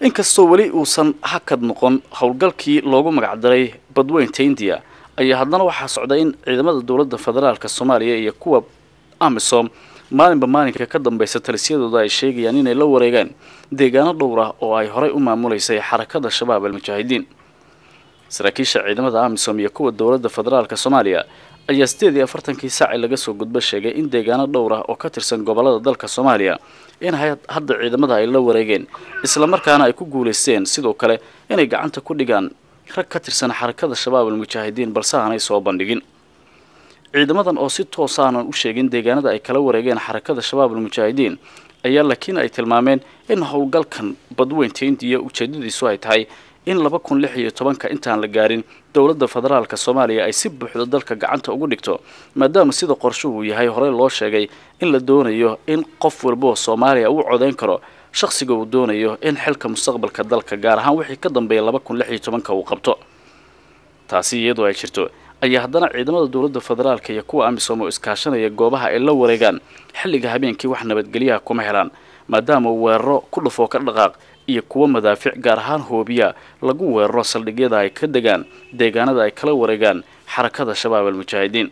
inkastoo weli uusan hakad noqon howlgalkii loogu magacdaray badweynta indiya ayaa haddana waxaa socda in ciidamada dowladda federaalka soomaaliya iyo kuwa amisom maalinba maalinka ka dambaysa talisyadooda ay sheegayaan inay la wareegeen deegaano dhowr ah oo ay horey u maamuleysay xarakada shabaab almujaahidiin saraakiisha ciidamada amisom iyo kuwa dowladda federaalka soomaaliya ayaa sideed afartankii saaci laga soo gudbo sheegay in deegaano dhowr ah oo ka tirsan gobollada dalka soomaaliya in hadda ciidamada ay la wareegeen islamarkaana ay ku guulaysteen sidoo kale inay gacanta ku dhigaan rag ka tirsan xarakada shabaab almujaahidiin balse aanay soo bandhigin ciidamadan oo si toos ah aanan u sheegin deegaanada ay kala wareegeen xarakada shabaab almujaahidiin ayaa laakiin ay tilmaameen in howlgalkan badweynta iyo ujeedadiisu ay tahay in laba kun lix iyo tobanka intaan la gaarin dowladda federaalka soomaaliya ay si buuxda dalka gacanta ugu dhigto maadaama sida uu yahay horey loo sheegay in la doonayo in qof walbo soomaaliya uu codayn karo shakhsiga uu doonayo in xilka mustaqbalka dalka gaar ahaan wixii ka dambeeya laba kun lix iyo tobanka uu qabto taasi iyadoo ay jirto ayaa haddana ciidamada dowladda federaalka iyo kuwa amisom oo iskaashanaya goobaha ay la wareegaan xilliga habeenkii wax nabadgelyaha kuma helaan maadaama weeraro ku dhufoo ka dhaqaaq iyo kuwo madaafic gaar ahaan hoobiya lagu weeraro saldhigyada ay ka degaan deegaanada ay kala wareegaan xarakada shabaab almujaahidiin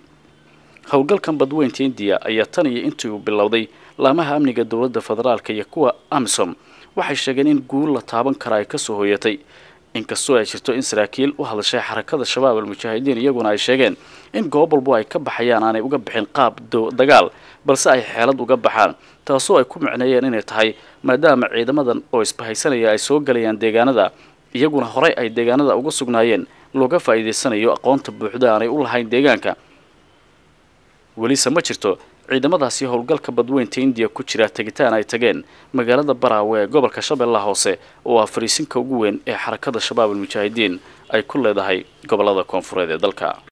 howlgalkan badweynta indiya ayaa tan iyo intii uu bilowday laamaha amniga dowladda federaalk iyo kuwa amisom waxay sheegeen in guul la taaban kara ay ka soo hoyatay inkastoo ay jirto in saraakiil u hadashay xarakada shabaab almujaahidiin iyaguna ay sheegeen in goob walbo ay ka baxayaan aanay uga bixin qaab dagaal balse ay xeelad uga baxaan taasoo ay ku micneeyeen inay tahay maadaama ciidamadan oo isbahaysanaya ay soo galayaan deegaanada iyaguna horey ay deegaanada uga sugnaayeen looga faa'iidaysanayo aqoonta buuxda aanay u lahayn deegaanka welise ma jirto ciidamadaasi howlgalka badweynta indiya ku jira tegitaan ay tageen magaalada baraawe ee gobolka shabeellaha hoose oo ah fariisinka ugu weyn ee xarakada shabaab almujaahidiin ay ku leedahay gobolada koonfureed ee dalka